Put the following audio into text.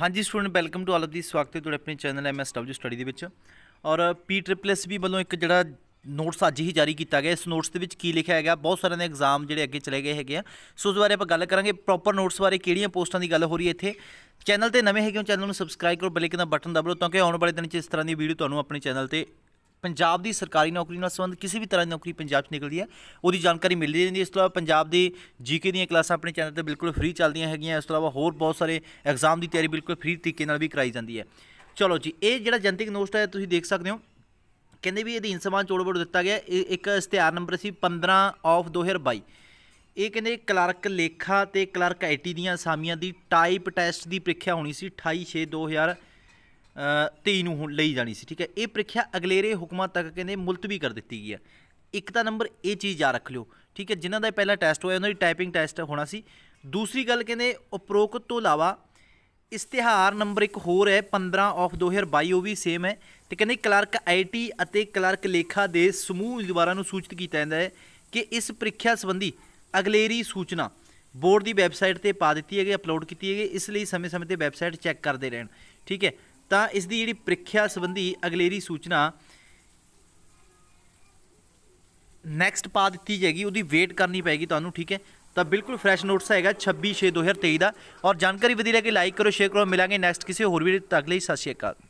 ਹਾਂਜੀ student welcome to all of the ਸਵਾਗਤ ਹੈ ਤੁਹਾਡੇ ਆਪਣੇ channel M S W study ਦੇ ਵਿੱਚ ਔਰ ਪੀ ਟ੍ਰਿਪਲ ਐਸ ਵੀ ਵੱਲੋਂ ਇੱਕ ਜਿਹੜਾ ਨੋਟਸ ਅੱਜ ਹੀ ਜਾਰੀ ਕੀਤਾ ਗਿਆ ਇਸ ਨੋਟਸ ਦੇ ਵਿੱਚ ਕੀ ਲਿਖਿਆ ਹੈਗਾ ਬਹੁਤ ਸਾਰਿਆਂ ਦੇ ਐਗਜ਼ਾਮ ਜਿਹੜੇ ਅੱਗੇ ਚਲੇ ਗਏ ਹੈਗੇ ਆ ਸੋ ਉਸ ਬਾਰੇ ਆਪਾਂ ਗੱਲ ਕਰਾਂਗੇ ਪ੍ਰੋਪਰ ਨੋਟਸ ਬਾਰੇ ਕਿਹੜੀਆਂ ਪੋਸਟਾਂ ਦੀ ਗੱਲ ਹੋ ਰਹੀ ਹੈ ਇੱਥੇ ਚੈਨਲ ਤੇ ਨਵੇਂ ਹੈਗੇ ਹੋ ਚੈਨਲ ਨੂੰ ਸਬਸਕ੍ਰਾਈਬ ਕਰੋ ਬੈਲ ਆਈਕਨ ਦਾ ਬਟਨ ਦਬਾਓ ਤਾਂ ਕਿ ਆਉਣ ਵਾਲੇ ਦਿਨ 'ਚ ਇਸ ਤਰ੍ਹਾਂ ਦੀ ਵੀਡੀਓ ਤੁਹਾਨੂੰ ਆਪਣੇ ਚੈਨਲ ਤੇ ਪੰਜਾਬ ਦੀ ਸਰਕਾਰੀ ਨੌਕਰੀ ਨਾਲ ਸੰਬੰਧ ਕਿਸੇ ਵੀ ਤਰ੍ਹਾਂ ਦੀ ਨੌਕਰੀ ਪੰਜਾਬ 'ਚ ਨਿਕਲਦੀ ਹੈ ਉਹਦੀ ਜਾਣਕਾਰੀ ਮਿਲਦੀ ਰਹਿੰਦੀ ਹੈ ਇਸ ਤੋਂ ਇਲਾਵਾ ਪੰਜਾਬ ਦੇ ਜੀਕੇ ਦੀਆਂ ਕਲਾਸਾਂ ਆਪਣੇ ਚੈਨਲ ਤੇ ਬਿਲਕੁਲ ਫ੍ਰੀ ਚੱਲਦੀਆਂ ਹੈਗੀਆਂ ਇਸ ਤੋਂ ਇਲਾਵਾ ਹੋਰ ਬਹੁਤ ਸਾਰੇ ਐਗਜ਼ਾਮ ਦੀ ਤਿਆਰੀ ਬਿਲਕੁਲ ਫ੍ਰੀ ਤਰੀਕੇ ਨਾਲ ਵੀ ਕਰਾਈ ਜਾਂਦੀ ਹੈ ਚਲੋ ਜੀ ਇਹ ਜਿਹੜਾ ਜਨਤਕ ਨੋਟ ਹੈ ਤੁਸੀਂ ਦੇਖ ਸਕਦੇ ਹੋ ਕਹਿੰਦੇ ਵੀ ਇਹਦੀ ਇਨਸਮਾਨ ਚੋੜ ਦਿੱਤਾ ਗਿਆ ਇੱਕ ਇਸ਼ਤਿਹਾਰ ਨੰਬਰ ਸੀ 15 ਆਫ 2022 ਇਹ ਕਹਿੰਦੇ ਕਲਰਕ ਲੇਖਾ ਤੇ ਕਲਰਕ ਆਈਟੀ ਦੀਆਂ ਅਸਾਮੀਆਂ ਦੀ ਟਾਈਪ ਟੈਸਟ ਦੀ ਪ੍ਰੀਖਿਆ ਹੋਣੀ ਸੀ 28 6 2000 23 ਨੂੰ ਲਈ ਜਾਣੀ ਸੀ ਠੀਕ ਹੈ ਇਹ ਪ੍ਰੀਖਿਆ ਅਗਲੇਰੇ ਹੁਕਮਾਂ ਤੱਕ ਕਹਿੰਦੇ ਮੁਲਤਵੀ ਕਰ ਦਿੱਤੀ ਗਈ ਹੈ ਇੱਕ ਤਾਂ ਨੰਬਰ ਇਹ ਚੀਜ਼ ਯਾਦ ਰੱਖ ਲਿਓ ਠੀਕ ਹੈ ਜਿਨ੍ਹਾਂ ਦਾ ਪਹਿਲਾ ਟੈਸਟ ਹੋਇਆ ਉਹਨਾਂ ਦੀ ਟਾਈਪਿੰਗ ਟੈਸਟ ਹੋਣਾ ਸੀ ਦੂਸਰੀ ਗੱਲ ਕਹਿੰਦੇ ਉਪਰੋਕਤ ਤੋਂ ਇਲਾਵਾ ਇਸ਼ਤਿਹਾਰ ਨੰਬਰ 1 ਹੋਰ ਹੈ 15 ਆਫ 2022 ਉਹ ਵੀ ਸੇਮ ਹੈ ਤੇ ਕਹਿੰਦੇ ਕਲਰਕ ਆਈਟੀ ਅਤੇ ਕਲਰਕ ਲੇਖਾ ਦੇ ਸਮੂਹ ਉਮੀਦਵਾਰਾਂ ਨੂੰ ਸੂਚਿਤ ਕੀਤਾ ਜਾਂਦਾ ਹੈ ਕਿ ਇਸ ਪ੍ਰੀਖਿਆ ਸੰਬੰਧੀ ਅਗਲੇਰੀ ਸੂਚਨਾ ਬੋਰਡ ਦੀ ਵੈਬਸਾਈਟ ਤੇ ਪਾ ਦਿੱਤੀ ਹੈਗੀ ਅਪਲੋਡ ਕੀਤੀ ਹੈਗੀ ਇਸ ਲਈ ਸਮੇਂ-ਸਮੇਂ ਤੇ ਵੈਬਸਾਈਟ ਚੈੱਕ ਕਰਦੇ ਰਹਿਣ ਠੀਕ ਹੈ ਤਾਂ ਇਸ ਦੀ ਜਿਹੜੀ ਪ੍ਰੀਖਿਆ ਸੰਬੰਧੀ ਅਗਲੇਰੀ ਸੂਚਨਾ ਨੈਕਸਟ ਪਾ ਦਿੱਤੀ ਜਾਏਗੀ ਉਹਦੀ ਵੇਟ ਕਰਨੀ ਪੈਗੀ ਤੁਹਾਨੂੰ ਠੀਕ ਹੈ ਤਾਂ ਬਿਲਕੁਲ ਫਰੈਸ਼ ਨੋਟਸ ਹੈਗਾ 26 6 2023 ਦਾ ਔਰ ਜਾਣਕਾਰੀ ਵਧੀ ਲੈ ਕੇ ਲਾਈਕ ਕਰੋ ਸ਼ੇਅਰ ਕਰੋ ਮਿਲਾਂਗੇ ਨੈਕਸਟ ਕਿਸੇ ਹੋਰ ਵੀਡੀਓ ਤੱਕ ਲਈ ਸਤਿ ਸ਼੍ਰੀ ਅਕਾਲ